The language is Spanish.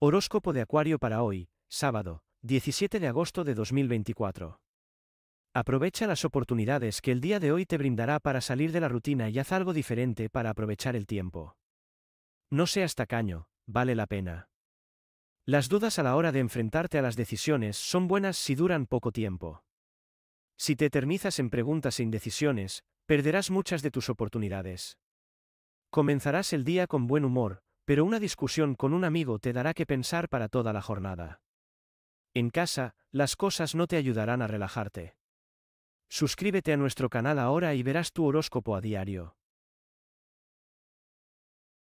Horóscopo de Acuario para hoy, sábado, 17 de agosto de 2024. Aprovecha las oportunidades que el día de hoy te brindará para salir de la rutina y haz algo diferente para aprovechar el tiempo. No seas tacaño, vale la pena. Las dudas a la hora de enfrentarte a las decisiones son buenas si duran poco tiempo. Si te eternizas en preguntas e indecisiones, perderás muchas de tus oportunidades. Comenzarás el día con buen humor, pero una discusión con un amigo te dará que pensar para toda la jornada. En casa, las cosas no te ayudarán a relajarte. Suscríbete a nuestro canal ahora y verás tu horóscopo a diario.